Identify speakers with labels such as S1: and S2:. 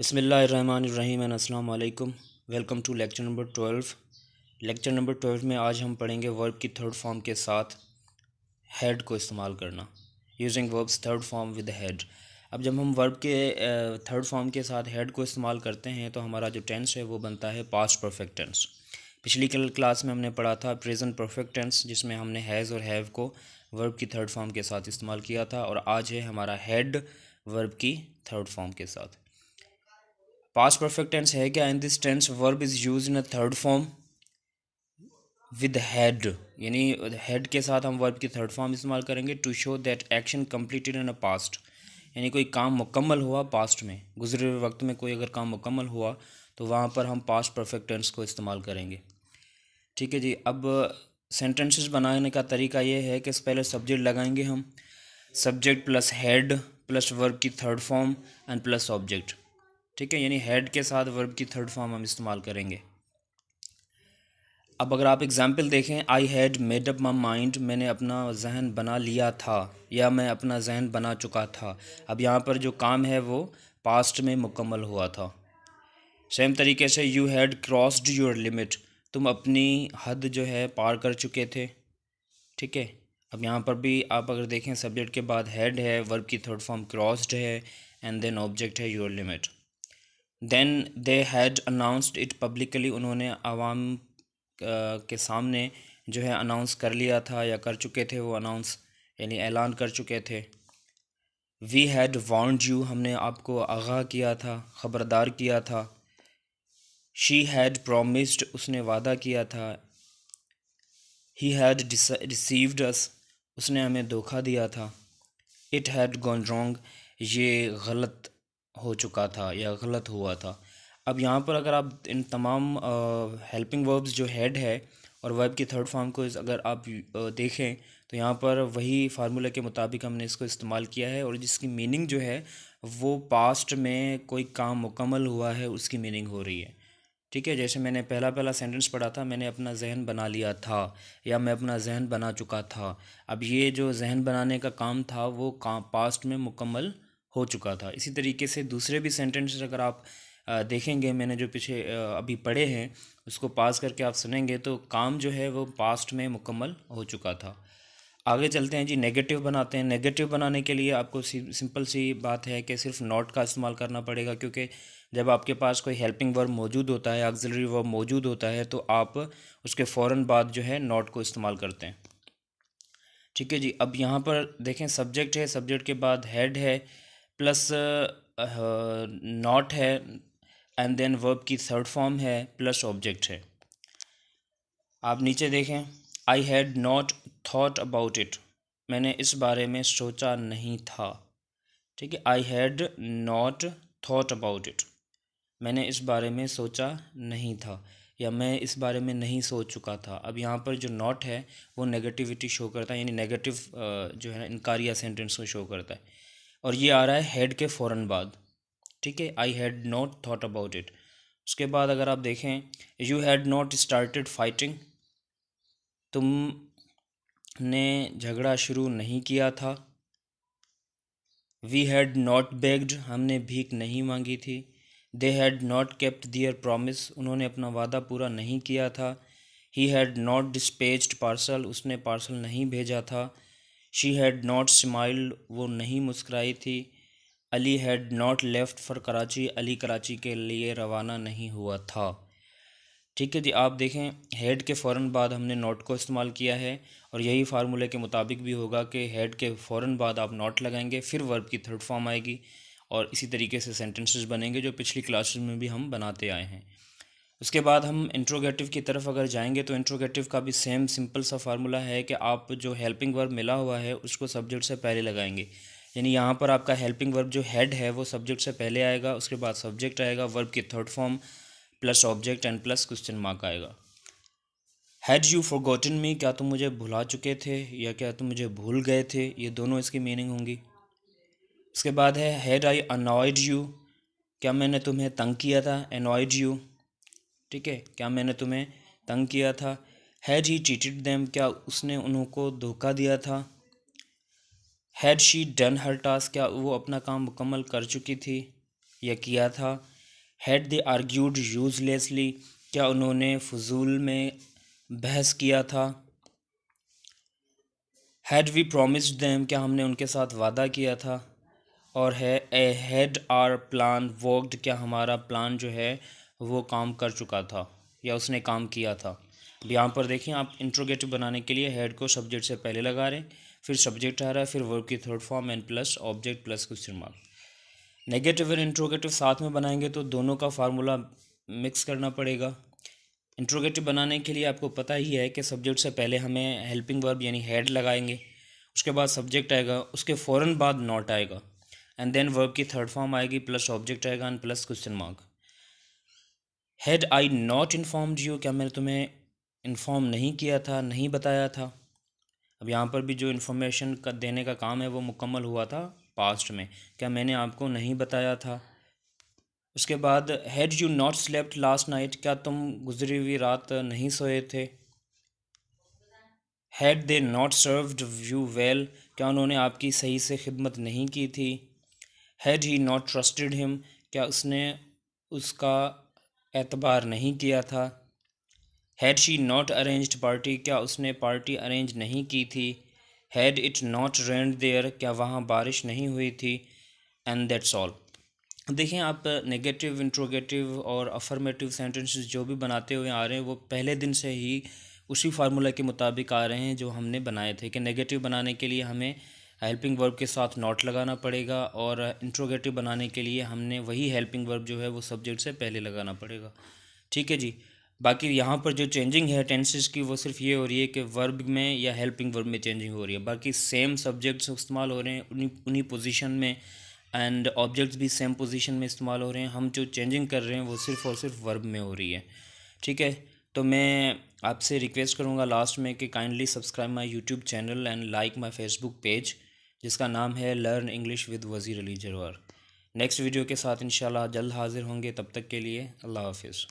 S1: बसमीम अल्लाम welcome to lecture number twelve lecture number twelve में आज हम पढ़ेंगे वर्ब की थर्ड फॉर्म के साथ हेड को इस्तेमाल करना using verbs third form with had अब जब हम वर्ब के थर्ड फॉर्म के साथ हेड को इस्तेमाल करते हैं तो हमारा जो टेंस है वो बनता है पास्ट परफेक्ट टेंस पिछली कल क्लास में हमने पढ़ा था प्रेजेंट परफेक्ट टेंस जिसमें हमने हैज़ और हैव को वर्ब की थर्ड फॉर्म के साथ इस्तेमाल किया था और आज है हमारा हेड वर्ब की थर्ड फॉर्म के साथ पास परफेक्ट टेंस है क्या in this tense verb is use in a third form with had यानी हेड के साथ हम वर्ब की थर्ड फॉर्म इस्तेमाल करेंगे to show that action completed in a past यानी कोई काम मुकम्मल हुआ पास्ट में गुजरे हुए वक्त में कोई अगर काम मुकम्मल हुआ तो वहाँ पर हम पास्ट परफेक्ट टेंस को इस्तेमाल करेंगे ठीक है जी अब सेंटेंसेस बनाने का तरीका ये है कि पहले सब्जेक्ट लगाएंगे हम subject plus had plus verb की third form and plus object ठीक है यानी हेड के साथ वर्ब की थर्ड फॉर्म हम इस्तेमाल करेंगे अब अगर आप एग्ज़ाम्पल देखें I had made up my mind मैंने अपना जहन बना लिया था या मैं अपना जहन बना चुका था अब यहाँ पर जो काम है वो पास्ट में मुकम्मल हुआ था सेम तरीके से you had crossed your limit तुम अपनी हद जो है पार कर चुके थे ठीक है अब यहाँ पर भी आप अगर देखें सब्जेक्ट के बाद हेड है वर्ब की थर्ड फॉर्म क्रॉस्ड है एंड देन ऑब्जेक्ट है your limit then they had announced it publicly उन्होंने आवाम के सामने जो है अनाउंस कर लिया था या कर चुके थे वो अनाउंस यानी ऐलान कर चुके थे वी हैड वॉन्ड यू हमने आपको आगाह किया था ख़बरदार किया था शी हैड प्रोमिस्ड उसने वादा किया था ही हैड रिसीव्ड अस उसने हमें धोखा दिया था इट हैड गॉन रॉन्ग ये गलत हो चुका था या गलत हुआ था अब यहाँ पर अगर आप इन तमाम हेल्पिंग वर्ब्स जो हेड है और वर्ब की थर्ड फॉर्म को अगर आप देखें तो यहाँ पर वही फार्मूला के मुताबिक हमने इसको इस्तेमाल किया है और जिसकी मीनिंग जो है वो पास्ट में कोई काम मुकम्मल हुआ है उसकी मीनिंग हो रही है ठीक है जैसे मैंने पहला पहला सेंटेंस पढ़ा था मैंने अपना जहन बना लिया था या मैं अपना जहन बना चुका था अब ये जो जहन बनाने का काम था वो काम पास्ट में मुकम्मल हो चुका था इसी तरीके से दूसरे भी सेंटेंस अगर आप देखेंगे मैंने जो पीछे अभी पढ़े हैं उसको पास करके आप सुनेंगे तो काम जो है वो पास्ट में मुकम्मल हो चुका था आगे चलते हैं जी नेगेटिव बनाते हैं नेगेटिव बनाने के लिए आपको सिंपल सी बात है कि सिर्फ नॉट का इस्तेमाल करना पड़ेगा क्योंकि जब आपके पास कोई हेल्पिंग वर्ब मौजूद होता है ऑक्सिलरी वर्ब मौजूद होता है तो आप उसके फ़ौर बाद जो है नॉट को इस्तेमाल करते हैं ठीक है जी अब यहाँ पर देखें सब्जेक्ट है सब्जेक्ट के बाद हेड है प्लस नॉट है एंड देन वर्ब की थर्ड फॉर्म है प्लस ऑब्जेक्ट है आप नीचे देखें I had not thought about it मैंने इस बारे में सोचा नहीं था ठीक है I had not thought about it मैंने इस बारे में सोचा नहीं था या मैं इस बारे में नहीं सोच चुका था अब यहाँ पर जो नॉट है वो नेगेटिविटी शो करता है यानी नेगेटिव जो है इनकारिया सेंटेंस को शो करता है और ये आ रहा है हेड के फ़ौर बाद ठीक है I had not thought about it उसके बाद अगर आप देखें you had not started fighting तुम ने झगड़ा शुरू नहीं किया था वी हैड नॉट बेग्ड हमने भीख नहीं मांगी थी they had not kept their promise उन्होंने अपना वादा पूरा नहीं किया था he had not dispatched parcel उसने पार्सल नहीं भेजा था शी हैड नॉट स्माइल्ड वो नहीं मुस्कराई थी Ali had not left for Karachi Ali Karachi के लिए रवाना नहीं हुआ था ठीक है जी आप देखें हेड के फ़ौर बाद हमने नॉट को इस्तेमाल किया है और यही फार्मूले के मुताबिक भी होगा कि हेड के फ़ौर बाद आप नॉट लगाएंगे फिर वर्ब की थर्ड फॉर्म आएगी और इसी तरीके से सेंटेंसेस बनेंगे जो पिछली क्लासेस में भी हम बनाते आए हैं उसके बाद हम इंट्रोगेटिव की तरफ अगर जाएंगे तो इंट्रोगेटिव का भी सेम सिंपल सा फार्मूला है कि आप जो हेल्पिंग वर्ब मिला हुआ है उसको सब्जेक्ट से पहले लगाएंगे यानी यहाँ पर आपका हेल्पिंग वर्ब जो हेड है वो सब्जेक्ट से पहले आएगा उसके बाद सब्जेक्ट आएगा वर्ब की third form plus object and plus question mark आएगा had you forgotten me क्या तुम मुझे भुला चुके थे या क्या तुम मुझे भूल गए थे ये दोनों इसकी मीनिंग होंगी उसके बाद है हैड आई अनॉयड यू क्या मैंने तुम्हें तंग किया था अनॉयड यू ठीक है क्या मैंने तुम्हें तंग किया था हैड ही चीटेड देम क्या उसने उनको धोखा दिया था had she done her task क्या वो अपना काम मुकम्मल कर चुकी थी या किया था हैड दे आर्ग्यूड यूजलेसली क्या उन्होंने फजूल में बहस किया था हैड वी प्रोमिस्ड देम क्या हमने उनके साथ वादा किया था और है ए हेड आर प्लान वर्कड क्या हमारा प्लान जो है वो काम कर चुका था या उसने काम किया था अब यहाँ पर देखें आप इंट्रोगेटिव बनाने के लिए हेड को सब्जेक्ट से पहले लगा रहे हैं फिर सब्जेक्ट आ रहा है फिर वर्ब की third form and plus object plus question mark negative और इंट्रोगेटिव साथ में बनाएंगे तो दोनों का फार्मूला मिक्स करना पड़ेगा इंट्रोगेटिव बनाने के लिए आपको पता ही है कि सब्जेक्ट से पहले हमें हेल्पिंग वर्ब यानी हेड लगाएंगे उसके बाद सब्जेक्ट आएगा उसके फ़ौरन बाद नॉट आएगा एंड देन वर्ब की थर्ड फॉर्म आएगी प्लस ऑब्जेक्ट आएगा and plus question mark had I not informed you क्या मैंने तुम्हें इन्फॉर्म नहीं किया था नहीं बताया था अब यहाँ पर भी जो इन्फॉर्मेशन का देने का काम है वो मुकम्मल हुआ था पास्ट में क्या मैंने आपको नहीं बताया था उसके बाद had you not slept last night क्या तुम गुजरी हुई रात नहीं सोए थे had they not served you well क्या उन्होंने आपकी सही से खिदमत नहीं की थी had he not trusted him क्या उसने उसका एतबार नहीं किया था had she not arrange party क्या उसने पार्टी अरेंज नहीं की थी had it not rained there क्या वहाँ बारिश नहीं हुई थी एंड दैट्स ऑल देखें आप नेगेटिव इंट्रोगेटिव और अफर्मेटिव सेंटेंसेस जो भी बनाते हुए आ रहे हैं वो पहले दिन से ही उसी फार्मूला के मुताबिक आ रहे हैं जो हमने बनाए थे कि नेगेटिव बनाने के लिए हमें हेल्पिंग वर्ब के साथ नॉट लगाना पड़ेगा और इंट्रोगेटिव बनाने के लिए हमने वही हेल्पिंग वर्ब जो है वो सब्जेक्ट से पहले लगाना पड़ेगा ठीक है जी बाकी यहाँ पर जो चेंजिंग है टेंसेस की वो सिर्फ ये हो रही है कि वर्ब में या हेल्पिंग वर्ब में चेंजिंग हो रही है बाकी सेम सब्जेक्ट्स इस्तेमाल हो रहे हैं उन्हीं उन्हीं पोजिशन में एंड ऑब्जेक्ट्स भी सेम पोजिशन में इस्तेमाल हो रहे हैं हम जो चेंजिंग कर रहे हैं वो सिर्फ और सिर्फ वर्ब में हो रही है ठीक है तो मैं आपसे रिक्वेस्ट करूँगा लास्ट में कि kindly subscribe my YouTube channel and like my Facebook page जिसका नाम है लर्न इंग्लिश विद वज़ीर अली जरवार नेक्स्ट वीडियो के साथ इन जल्द हाज़िर होंगे तब तक के लिए अल्लाह हाफिज़